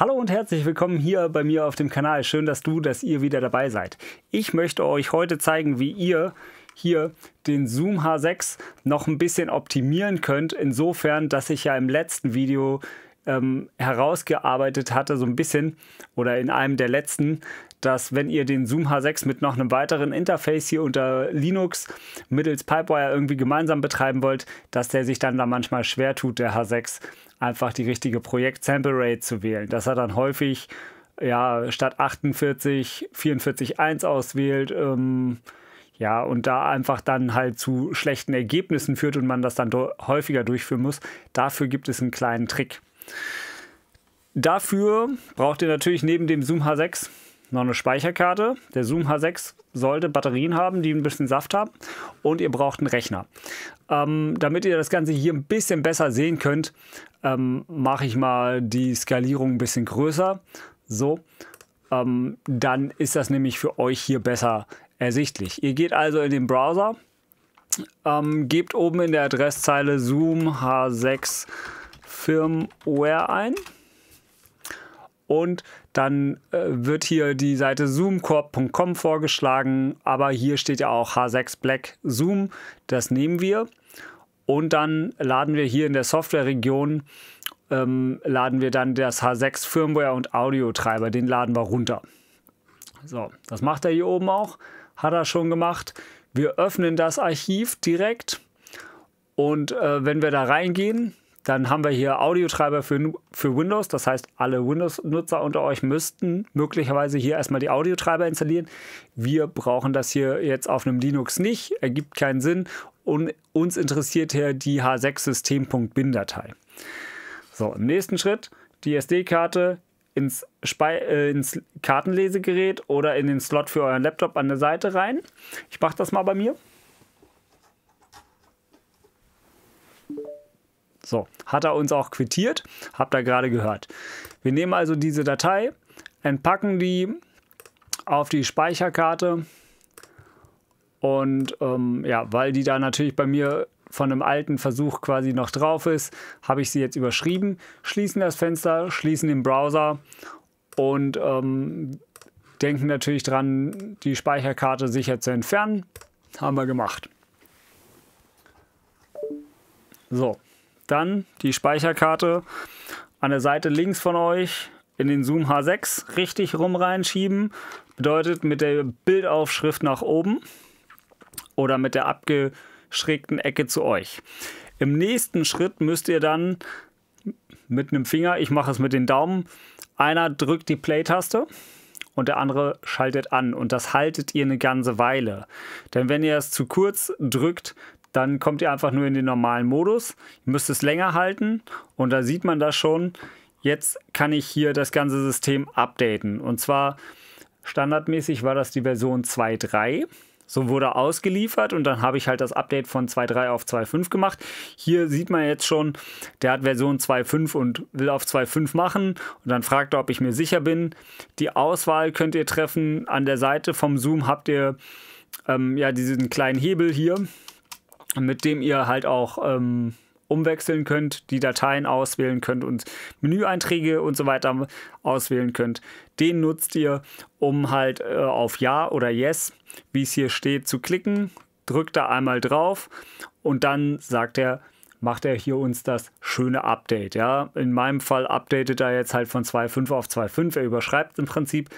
Hallo und herzlich willkommen hier bei mir auf dem Kanal. Schön, dass du, dass ihr wieder dabei seid. Ich möchte euch heute zeigen, wie ihr hier den Zoom H6 noch ein bisschen optimieren könnt. Insofern, dass ich ja im letzten Video ähm, herausgearbeitet hatte, so ein bisschen oder in einem der letzten, dass wenn ihr den Zoom H6 mit noch einem weiteren Interface hier unter Linux mittels Pipewire irgendwie gemeinsam betreiben wollt, dass der sich dann da manchmal schwer tut, der H6 einfach die richtige Projekt-Sample Rate zu wählen. Dass er dann häufig ja, statt 48 44.1 auswählt. Ähm, ja, und da einfach dann halt zu schlechten Ergebnissen führt und man das dann häufiger durchführen muss. Dafür gibt es einen kleinen Trick. Dafür braucht ihr natürlich neben dem Zoom H6 noch eine Speicherkarte. Der Zoom H6 sollte Batterien haben, die ein bisschen Saft haben. Und ihr braucht einen Rechner. Ähm, damit ihr das Ganze hier ein bisschen besser sehen könnt, ähm, mache ich mal die Skalierung ein bisschen größer. So, ähm, dann ist das nämlich für euch hier besser ersichtlich. Ihr geht also in den Browser, ähm, gebt oben in der Adresszeile Zoom H6 Firmware ein und dann äh, wird hier die Seite zoomcorp.com vorgeschlagen, aber hier steht ja auch H6 Black Zoom, das nehmen wir. Und dann laden wir hier in der Softwareregion ähm, laden wir dann das H6 Firmware und Audio-Treiber, den laden wir runter. So, das macht er hier oben auch, hat er schon gemacht. Wir öffnen das Archiv direkt und äh, wenn wir da reingehen, dann haben wir hier Audiotreiber für, für Windows. Das heißt, alle Windows-Nutzer unter euch müssten möglicherweise hier erstmal die Audiotreiber installieren. Wir brauchen das hier jetzt auf einem Linux nicht, ergibt keinen Sinn. Und uns interessiert hier die h6-System.bin-Datei. So, im nächsten Schritt die SD-Karte ins, äh, ins Kartenlesegerät oder in den Slot für euren Laptop an der Seite rein. Ich mache das mal bei mir. So, hat er uns auch quittiert, habt ihr gerade gehört. Wir nehmen also diese Datei, entpacken die auf die Speicherkarte und ähm, ja, weil die da natürlich bei mir von einem alten Versuch quasi noch drauf ist, habe ich sie jetzt überschrieben, schließen das Fenster, schließen den Browser und ähm, denken natürlich dran, die Speicherkarte sicher zu entfernen. Haben wir gemacht. So, dann die Speicherkarte an der Seite links von euch in den Zoom H6 richtig rum reinschieben. Bedeutet mit der Bildaufschrift nach oben oder mit der abgeschrägten Ecke zu euch. Im nächsten Schritt müsst ihr dann mit einem Finger, ich mache es mit den Daumen, einer drückt die Play-Taste und der andere schaltet an. Und das haltet ihr eine ganze Weile. Denn wenn ihr es zu kurz drückt, dann kommt ihr einfach nur in den normalen Modus. Ihr müsst es länger halten und da sieht man das schon. Jetzt kann ich hier das ganze System updaten. Und zwar standardmäßig war das die Version 2.3. So wurde ausgeliefert und dann habe ich halt das Update von 2.3 auf 2.5 gemacht. Hier sieht man jetzt schon, der hat Version 2.5 und will auf 2.5 machen und dann fragt er, ob ich mir sicher bin. Die Auswahl könnt ihr treffen. An der Seite vom Zoom habt ihr ähm, ja diesen kleinen Hebel hier mit dem ihr halt auch ähm, umwechseln könnt, die Dateien auswählen könnt und Menüeinträge und so weiter auswählen könnt. Den nutzt ihr, um halt äh, auf Ja oder Yes, wie es hier steht, zu klicken. Drückt da einmal drauf und dann sagt er, macht er hier uns das schöne Update. Ja? In meinem Fall updatet er jetzt halt von 2.5 auf 2.5. Er überschreibt im Prinzip.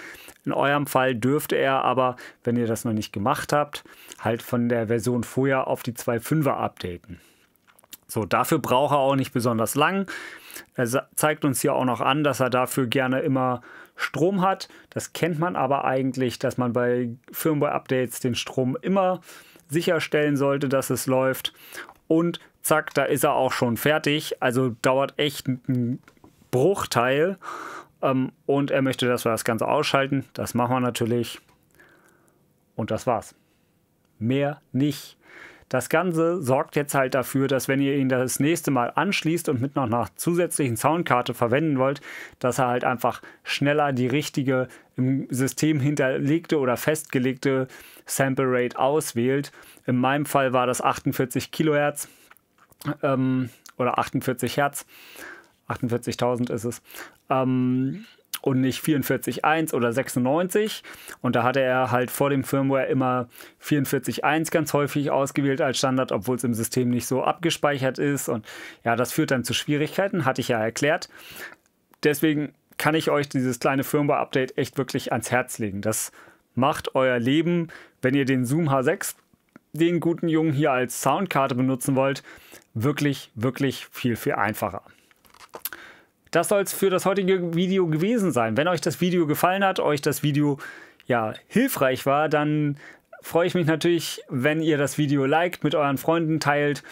In eurem Fall dürfte er aber, wenn ihr das noch nicht gemacht habt, halt von der Version vorher auf die 2.5er updaten. So, dafür braucht er auch nicht besonders lang. Er zeigt uns hier auch noch an, dass er dafür gerne immer Strom hat. Das kennt man aber eigentlich, dass man bei Firmware-Updates den Strom immer sicherstellen sollte, dass es läuft und zack, da ist er auch schon fertig. Also dauert echt ein Bruchteil. Ähm, und er möchte, dass wir das Ganze ausschalten. Das machen wir natürlich. Und das war's. Mehr nicht. Das Ganze sorgt jetzt halt dafür, dass wenn ihr ihn das nächste Mal anschließt und mit noch einer zusätzlichen Soundkarte verwenden wollt, dass er halt einfach schneller die richtige im System hinterlegte oder festgelegte Sample Rate auswählt. In meinem Fall war das 48 Kilohertz ähm, oder 48 Hertz. 48.000 ist es. Ähm, und nicht 44.1 oder 96. Und da hatte er halt vor dem Firmware immer 44.1 ganz häufig ausgewählt als Standard, obwohl es im System nicht so abgespeichert ist. Und ja, das führt dann zu Schwierigkeiten, hatte ich ja erklärt. Deswegen kann ich euch dieses kleine Firmware-Update echt wirklich ans Herz legen. Das macht euer Leben, wenn ihr den Zoom H6, den guten Jungen hier als Soundkarte benutzen wollt, wirklich, wirklich viel, viel einfacher. Das soll es für das heutige Video gewesen sein. Wenn euch das Video gefallen hat, euch das Video ja hilfreich war, dann freue ich mich natürlich, wenn ihr das Video liked, mit euren Freunden teilt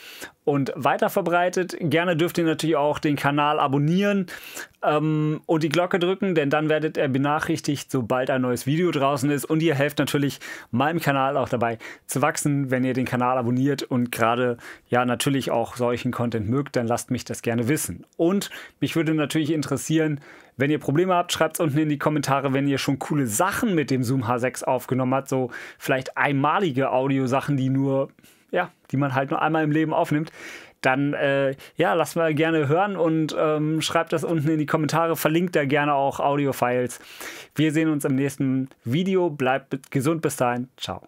und weiterverbreitet. Gerne dürft ihr natürlich auch den Kanal abonnieren ähm, und die Glocke drücken, denn dann werdet ihr benachrichtigt, sobald ein neues Video draußen ist. Und ihr helft natürlich meinem Kanal auch dabei zu wachsen, wenn ihr den Kanal abonniert und gerade ja natürlich auch solchen Content mögt, dann lasst mich das gerne wissen. Und mich würde natürlich interessieren, wenn ihr Probleme habt, schreibt es unten in die Kommentare, wenn ihr schon coole Sachen mit dem Zoom H6 aufgenommen habt, so vielleicht einmalige Audiosachen, die nur ja, die man halt nur einmal im Leben aufnimmt, dann äh, ja, lasst mal gerne hören und ähm, schreibt das unten in die Kommentare, verlinkt da gerne auch Audiofiles. Wir sehen uns im nächsten Video, bleibt gesund bis dahin, ciao.